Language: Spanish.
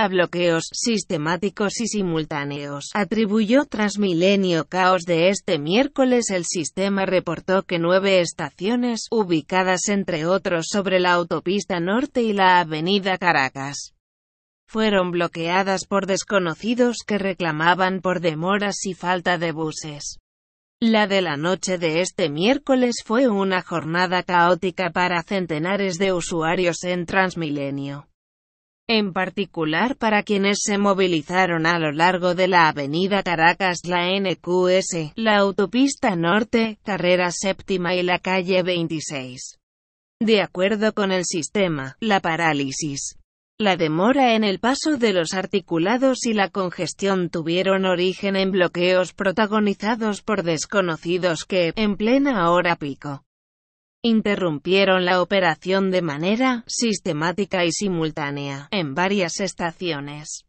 a bloqueos sistemáticos y simultáneos. Atribuyó Transmilenio caos de este miércoles. El sistema reportó que nueve estaciones, ubicadas entre otros sobre la autopista norte y la avenida Caracas, fueron bloqueadas por desconocidos que reclamaban por demoras y falta de buses. La de la noche de este miércoles fue una jornada caótica para centenares de usuarios en Transmilenio en particular para quienes se movilizaron a lo largo de la avenida Caracas, la NQS, la autopista norte, carrera séptima y la calle 26. De acuerdo con el sistema, la parálisis, la demora en el paso de los articulados y la congestión tuvieron origen en bloqueos protagonizados por desconocidos que, en plena hora pico, Interrumpieron la operación de manera sistemática y simultánea en varias estaciones.